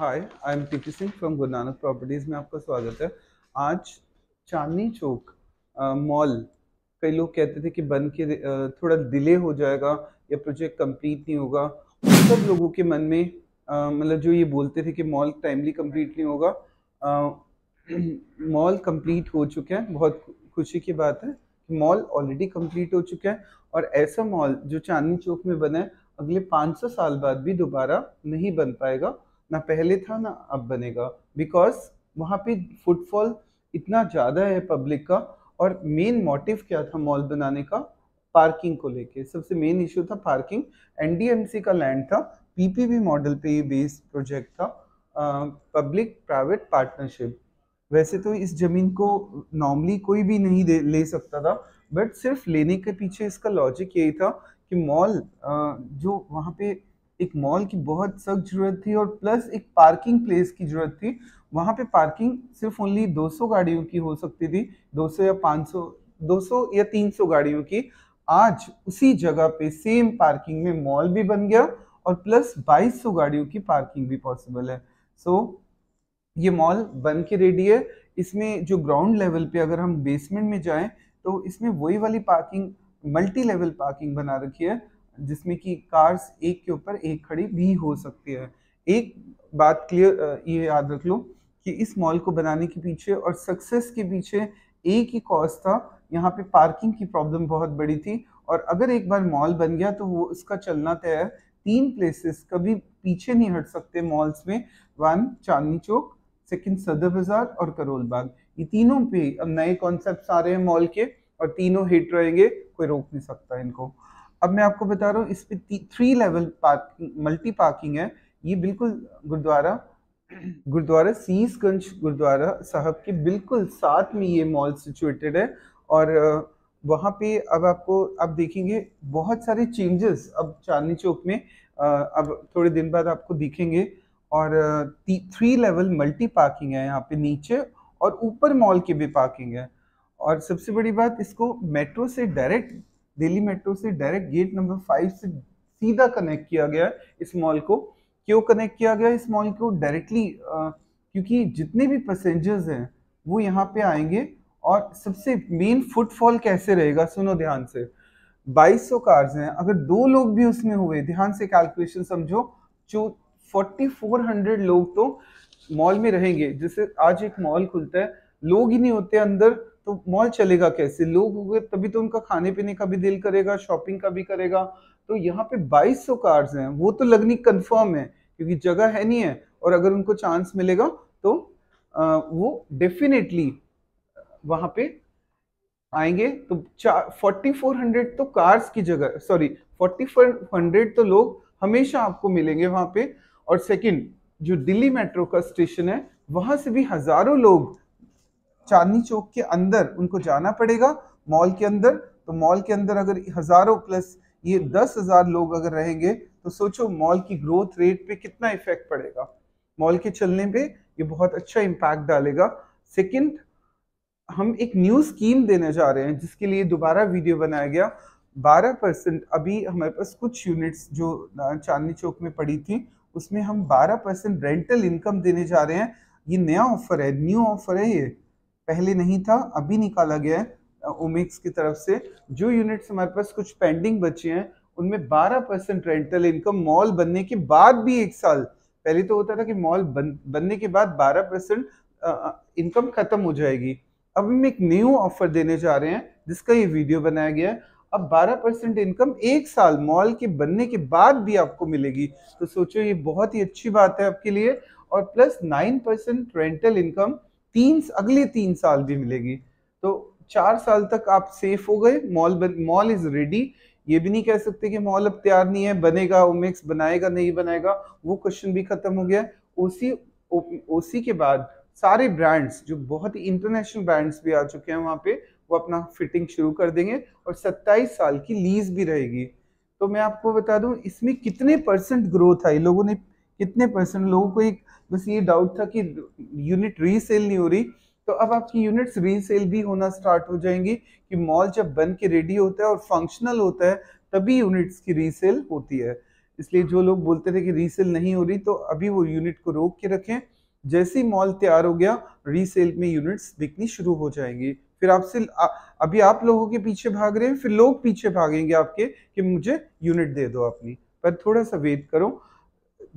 hi I am TP Singh from Guru Nanak properties में आपका स्वागत है आज चांदनी चौक मॉल कई लोग कहते थे कि बन के आ, थोड़ा डिले हो जाएगा या प्रोजेक्ट कंप्लीट नहीं होगा सब लोगों के मन में मतलब जो ये बोलते थे कि मॉल टाइमली कंप्लीट नहीं होगा मॉल कंप्लीट हो चुका है बहुत खुशी की बात है मॉल ऑलरेडी कंप्लीट हो चुका है और ऐसा मॉल जो चांदनी चौक में बना है अगले 500 साल बाद भी दोबारा नहीं बन पाएगा ना पहले था ना अब बनेगा बिकॉज वहाँ पे फुटफॉल इतना ज़्यादा है पब्लिक का और मेन मोटिव क्या था मॉल बनाने का पार्किंग को लेके सबसे मेन इशू था पार्किंग एनडीएमसी का लैंड था पीपीपी मॉडल पे ये बेस प्रोजेक्ट था पब्लिक प्राइवेट पार्टनरशिप वैसे तो इस ज़मीन को नॉर्मली कोई भी नहीं दे ले सकता था बट सिर्फ लेने के पीछे इसका लॉजिक यही था कि मॉल जो वहाँ पे एक मॉल की बहुत सख्त जरूरत थी और प्लस एक पार्किंग प्लेस की जरूरत थी वहां पे पार्किंग सिर्फ ओनली 200 गाड़ियों की हो सकती थी 200 या 500 200 या 300 गाड़ियों की आज उसी जगह पे सेम पार्किंग में मॉल भी बन गया और प्लस 2200 गाड़ियों की पार्किंग भी पॉसिबल है सो so, ये मॉल बन के रेडी है इसमें जो ग्राउंड लेवल पे अगर हम बेसमेंट में जाएं तो इसमें वही वाली पार्किंग मल्टी लेवल पार्किंग बना रखी है जिसमें कि कार्स एक के ऊपर एक खड़ी भी हो सकती है एक बात क्लियर ये याद रख लो कि इस मॉल को बनाने के पीछे और सक्सेस के पीछे एक ही कॉज था यहाँ पे पार्किंग की प्रॉब्लम बहुत बड़ी थी और अगर एक बार मॉल बन गया तो वो उसका चलना तय है तीन प्लेसेस कभी पीछे नहीं हट सकते मॉल्स में वन चांदनी चौक सेकंड सदर बाजार और करोल बाग ये तीनों पे अब नए कॉन्सेप्ट आ रहे हैं मॉल के और तीनों हिट रहेंगे कोई रोक नहीं सकता इनको अब मैं आपको बता रहा हूँ इस पर three level parking multi parking है ये बिल्कुल गुरुद्वारा गुरुद्वारा सीसगंज गुरुद्वारा साहब के बिल्कुल साथ में ये मॉल सिचुएटेड है और वहाँ पे अब आपको आप देखेंगे बहुत सारे चेंजेस अब चांदनी चौक में अब थोड़े दिन बाद आपको दिखेंगे और थ्री लेवल मल्टी पार्किंग है यहाँ पे नीचे और ऊपर मॉल के भी पार्किंग है और सबसे बड़ी बात इसको मेट्रो से डायरेक्ट दिल्ली मेट्रो से डायरेक्ट गेट नंबर फाइव से सीधा कनेक्ट किया गया है इस मॉल को क्यों कनेक्ट किया गया इस मॉल को डायरेक्टली क्योंकि जितने भी पैसेंजर्स हैं वो यहाँ पे आएंगे और सबसे मेन फुटफॉल कैसे रहेगा सुनो ध्यान से 2200 कार्स हैं अगर दो लोग भी उसमें हुए ध्यान से कैलकुलेशन समझो जो 4400 लोग तो मॉल में रहेंगे जैसे आज एक मॉल खुलता है लोग ही नहीं होते अंदर तो मॉल चलेगा कैसे लोग हुए तभी तो उनका खाने पीने का भी दिल करेगा शॉपिंग का भी करेगा तो यहाँ पे 2200 कार्स हैं वो तो लगनी कंफर्म है क्योंकि जगह है नहीं है और अगर उनको चांस मिलेगा तो आ, वो डेफिनेटली वहां पे आएंगे तो फोर्टी फोर हंड्रेड तो कार्स की जगह सॉरी फोर्टी फोर हंड्रेड तो लोग हमेशा आपको मिलेंगे वहां पे और सेकंड जो दिल्ली मेट्रो का स्टेशन है वहां से भी हज़ारों लोग चांदनी चौक के अंदर उनको जाना पड़ेगा मॉल के अंदर तो मॉल के अंदर अगर हजारों प्लस ये दस हजार लोग अगर रहेंगे तो सोचो मॉल की ग्रोथ रेट पे कितना इफेक्ट पड़ेगा मॉल के चलने पे ये बहुत अच्छा इम्पैक्ट डालेगा सेकंड हम एक न्यू स्कीम देने जा रहे हैं जिसके लिए दोबारा वीडियो बनाया गया 12 परसेंट अभी हमारे पास कुछ यूनिट्स जो चांदनी चौक में पड़ी थी उसमें हम 12 परसेंट रेंटल इनकम देने जा रहे हैं ये नया ऑफर है न्यू ऑफर है ये पहले नहीं था अभी निकाला गया है ओमिक्स की तरफ से जो यूनिट्स हमारे पास कुछ पेंडिंग बचे हैं उनमें 12 परसेंट रेंटल इनकम मॉल बनने के बाद भी एक साल पहले तो होता था कि मॉल बन, बनने के बाद 12 परसेंट इनकम खत्म हो जाएगी अब हम एक न्यू ऑफर देने जा रहे हैं जिसका ये वीडियो बनाया गया है अब 12 परसेंट इनकम एक साल मॉल के बनने के बाद भी आपको मिलेगी तो सोचो ये बहुत ही अच्छी बात है आपके लिए और प्लस 9 परसेंट रेंटल इनकम तीन अगले तीन साल भी मिलेगी तो चार साल तक आप सेफ हो गए मॉल मॉल इज रेडी ये भी नहीं कह सकते कि मॉल अब तैयार नहीं है बनेगा ओमिक्स बनाएगा नहीं बनाएगा वो क्वेश्चन भी खत्म हो गया उसी उसी के बाद सारे ब्रांड्स जो बहुत ही इंटरनेशनल ब्रांड्स भी आ चुके हैं वहाँ पे वो अपना फिटिंग शुरू कर देंगे और 27 साल की लीज भी रहेगी तो मैं आपको बता दूं इसमें कितने परसेंट ग्रोथ आई लोगों ने कितने परसेंट लोगों को एक बस ये डाउट था कि यूनिट रीसेल नहीं हो रही तो अब आपकी यूनिट्स रीसेल भी होना स्टार्ट हो जाएंगी कि मॉल जब बन के रेडी होता है और फंक्शनल होता है तभी यूनिट्स की रीसेल होती है इसलिए जो लोग बोलते थे कि रीसेल नहीं हो रही तो अभी वो यूनिट को रोक के रखें जैसे ही मॉल तैयार हो गया रीसेल में यूनिट्स बिकनी शुरू हो जाएंगी फिर आपसे अभी आप लोगों के पीछे भाग रहे हैं फिर लोग पीछे भागेंगे आपके कि मुझे यूनिट दे दो अपनी पर थोड़ा सा वेट करो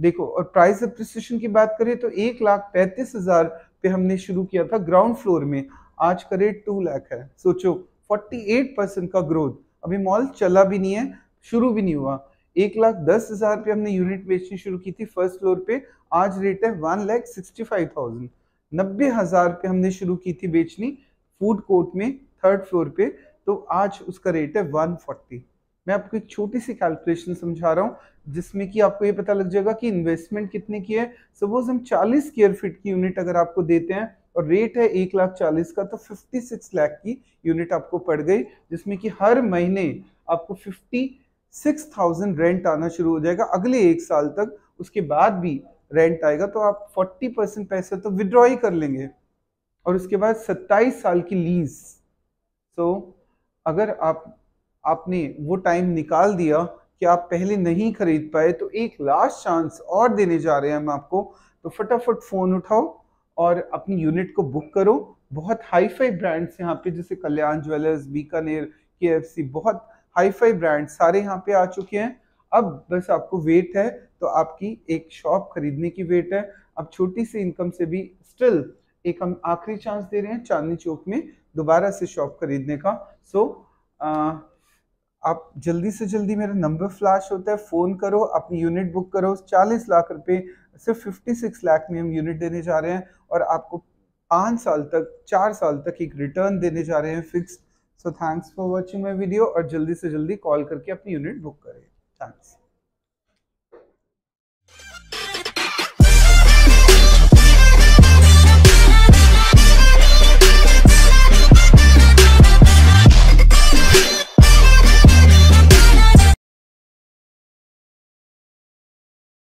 देखो और प्राइस अप्रिसिएशन की बात करें तो एक लाख पैंतीस हजार पे हमने शुरू किया था ग्राउंड फ्लोर में आज का रेट टू लाख है सोचो 48 परसेंट का ग्रोथ अभी मॉल चला भी नहीं है शुरू भी नहीं हुआ एक लाख दस हजार पे हमने यूनिट बेचनी शुरू की थी फर्स्ट फ्लोर पे आज रेट है one lakh sixty five thousand नब्बे हजार पे हमने शुरू की थी बेचनी फूड कोर्ट में थर्ड फ्लोर पे तो आज उसका रेट है वन फोर्टी मैं आपको एक छोटी सी कैलकुलेशन समझा रहा हूँ जिसमें कि आपको ये पता लग जाएगा कि इन्वेस्टमेंट कितने की है सपोज हम 40 स्क्वेयर फीट की यूनिट अगर आपको देते हैं और रेट है एक लाख चालीस का तो 56 लाख की यूनिट आपको पड़ गई जिसमें कि हर महीने आपको 56,000 रेंट आना शुरू हो जाएगा अगले एक साल तक उसके बाद भी रेंट आएगा तो आप 40 परसेंट पैसे तो विदड्रॉ ही कर लेंगे और उसके बाद 27 साल की लीज सो so, अगर आप आपने वो टाइम निकाल दिया कि आप पहले नहीं खरीद पाए तो एक लास्ट चांस और देने जा रहे हैं हम आपको तो फटाफट फ़ोन उठाओ और अपनी यूनिट को बुक करो बहुत हाई फाई ब्रांड्स यहाँ पे जैसे कल्याण ज्वेलर्स बीकानेर के बहुत हाई फाई ब्रांड सारे यहाँ पे आ चुके हैं अब बस आपको वेट है तो आपकी एक शॉप खरीदने की वेट है अब छोटी सी इनकम से भी स्टिल एक हम आखिरी चांस दे रहे हैं चांदनी चौक में दोबारा से शॉप खरीदने का सो so, आप जल्दी से जल्दी मेरा नंबर फ्लैश होता है फ़ोन करो अपनी यूनिट बुक करो चालीस लाख रुपए सिर्फ फिफ्टी सिक्स लाख में हम यूनिट देने जा रहे हैं और आपको पाँच साल तक चार साल तक एक रिटर्न देने जा रहे हैं fix so thanks for watching my video और जल्दी से जल्दी कॉल करके अपनी यूनिट बुक करें थैंक्स